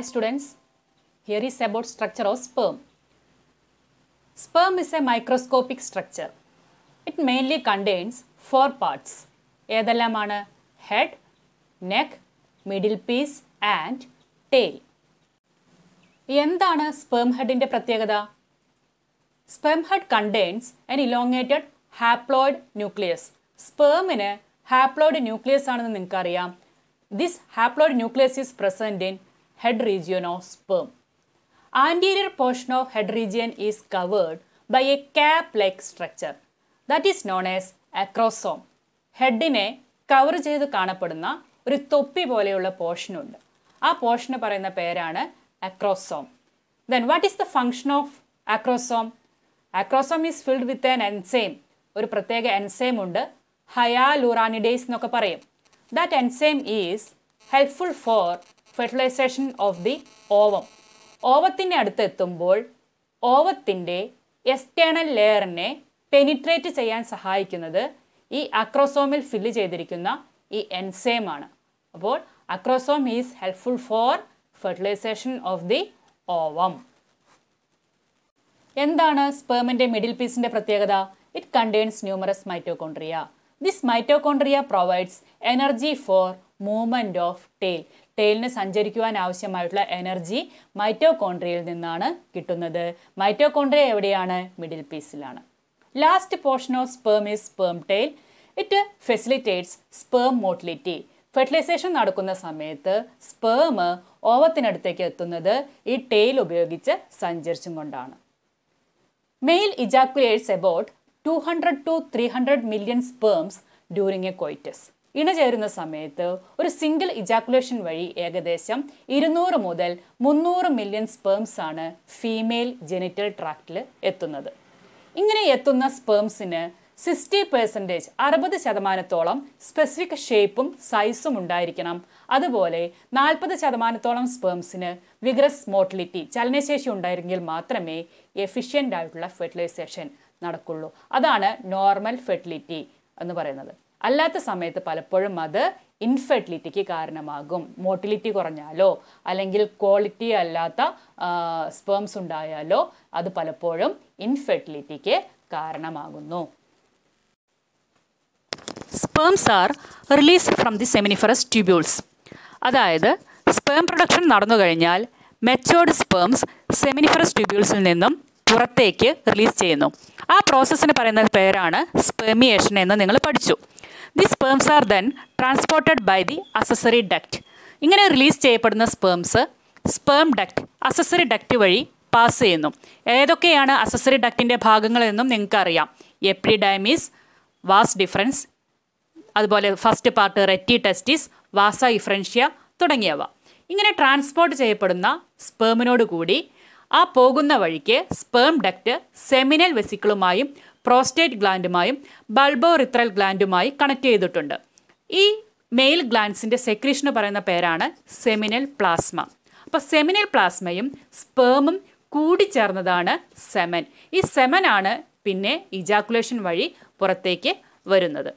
Hi students, here is about structure of sperm. Sperm is a microscopic structure. It mainly contains four parts. ഏതെല്ലാമാണ് head neck middle piece and tail എന്താണ് sperm ഹെഡിൻ്റെ പ്രത്യേകത sperm head contains an elongated haploid nucleus സ്പേമിന് haploid nucleus ആണെന്ന് നിങ്ങൾക്കറിയാം this haploid nucleus is present in head region of sperm anterior portion of head region is covered by a cap like structure that is known as acrosome ഹെഡിനെ cover ചെയ്ത് കാണപ്പെടുന്ന ഒരു തൊപ്പി പോലെയുള്ള പോർഷനുണ്ട് ആ പോർഷന് പറയുന്ന പേരാണ് acrosome then what is the function of acrosome acrosome is filled with an enzyme ഒരു പ്രത്യേക എൻസെയിം ഉണ്ട് ഹയാലുറാനിഡേസ് എന്നൊക്കെ പറയും that enzyme is helpful for fertilization of the ovum ഓവത്തിൻ്റെ അടുത്ത് എത്തുമ്പോൾ ഓവത്തിൻ്റെ എക്സ്റ്റേണൽ ലെയറിനെ പെനിട്രേറ്റ് ചെയ്യാൻ സഹായിക്കുന്നത് ഈ അക്രോസോമിൽ ഫില്ല് ചെയ്തിരിക്കുന്ന ഈ ആണ് അപ്പോൾ acrosome is helpful for fertilization of the ovum എന്താണ് സ്പേമിൻ്റെ മിഡിൽ പീസിൻ്റെ പ്രത്യേകത it contains numerous mitochondria this mitochondria provides energy for movement of tail ടെയിലിന് സഞ്ചരിക്കുവാൻ ആവശ്യമായിട്ടുള്ള എനർജി മൈറ്റോകോൺഡ്രിയയിൽ നിന്നാണ് കിട്ടുന്നത് മൈറ്റോകോൺഡ്രിയ എവിടെയാണ് മിഡിൽ പീസിലാണ് last portion of sperm is sperm tail it facilitates sperm motility fertilization നടക്കുന്ന സമയത്ത് സ്പേം ഓവത്തിനടുത്തേക്ക് എത്തുന്നത് ഈ ടെയിൽ ഉപയോഗിച്ച് സഞ്ചരിച്ചും കൊണ്ടാണ് male ejaculates about two hundred to three hundred million sperms during a coitus ഇണചേരുന്ന സമയത്ത് ഒരു സിംഗിൾ ഇജാക്കുലേഷൻ വഴി ഏകദേശം ഇരുന്നൂറ് മുതൽ മുന്നൂറ് മില്യൺ സ്പേംസ് ആണ് ഫീമെയിൽ ജെനിറ്റൽ ട്രാക്റ്റിൽ എത്തുന്നത് ഇങ്ങനെ എത്തുന്ന സ്പേംസിന് സിക്സ്റ്റി പെർസെൻറ്റേജ് അറുപത് ശതമാനത്തോളം സ്പെസിഫിക് ഷേപ്പും സൈസും ഉണ്ടായിരിക്കണം അതുപോലെ നാൽപ്പത് ശതമാനത്തോളം സ്പേംസിന് വിഗ്രസ് മോട്ടിലിറ്റി ചലനശേഷി ഉണ്ടായിരുന്നെങ്കിൽ മാത്രമേ എഫിഷ്യൻ്റ് ആയിട്ടുള്ള ഫെർട്ടിലൈസേഷൻ നടക്കുള്ളൂ അതാണ് നോർമൽ ഫെർട്ടിലിറ്റി എന്ന് പറയുന്നത് അല്ലാത്ത സമയത്ത് പലപ്പോഴും അത് ഇൻഫെർട്ടിലിറ്റിക്ക് കാരണമാകും മോട്ടിലിറ്റി കുറഞ്ഞാലോ അല്ലെങ്കിൽ ക്വാളിറ്റി അല്ലാത്ത സ്പേംസ് ഉണ്ടായാലോ അത് പലപ്പോഴും ഇൻഫെർട്ടിലിറ്റിക്ക് കാരണമാകുന്നു sperms are released from the seminiferous tubules അതായത് സ്പേം പ്രൊഡക്ഷൻ നടന്നു കഴിഞ്ഞാൽ മെച്ചോർഡ് സ്പേംസ് സെമിനിഫറസ് ട്യൂബ്യൂൾസിൽ നിന്നും പുറത്തേക്ക് റിലീസ് ചെയ്യുന്നു ആ പ്രോസസ്സിന് പറയുന്ന പേരാണ് സ്പെമിയേഷൻ എന്ന് നിങ്ങൾ പഠിച്ചു the sperms are then transported by the accessory duct ഇങ്ങനെ റിലീസ് ചെയ്യപ്പെടുന്ന sperms sperm duct accessory duct വഴി പാസ് ചെയ്യുന്നു ഏതൊക്കെയാണ് അസസറി ഡക്റ്റിൻ്റെ ഭാഗങ്ങളെന്നും നിങ്ങൾക്കറിയാം എപ്രിഡൈമീസ് വാസ് ഡിഫറൻസ് അതുപോലെ first part rete testis vasa efferentia തുടങ്ങിയവ ഇങ്ങനെ ട്രാൻസ്പോർട്ട് ചെയ്യപ്പെടുന്ന സ്പേമിനോട് കൂടി ആ പോകുന്ന വഴിക്ക് സ്പേം ഡക്റ്റ് സെമിനൽ വെസിക്കിളുമായും പ്രോസ്റ്റേറ്റ് ഗ്ലാൻഡുമായും റിത്രൽ ഗ്ലാൻഡുമായി കണക്ട് ചെയ്തിട്ടുണ്ട് ഈ മെയിൽ ഗ്ലാൻസിൻ്റെ സെക്രീഷൻ പറയുന്ന പേരാണ് സെമിനൽ പ്ലാസ്മ അപ്പോൾ സെമിനൽ പ്ലാസ്മയും സ്പേമും കൂടിച്ചേർന്നതാണ് സെമൻ ഈ സെമനാണ് പിന്നെ ഇജാക്കുലേഷൻ വഴി പുറത്തേക്ക് വരുന്നത്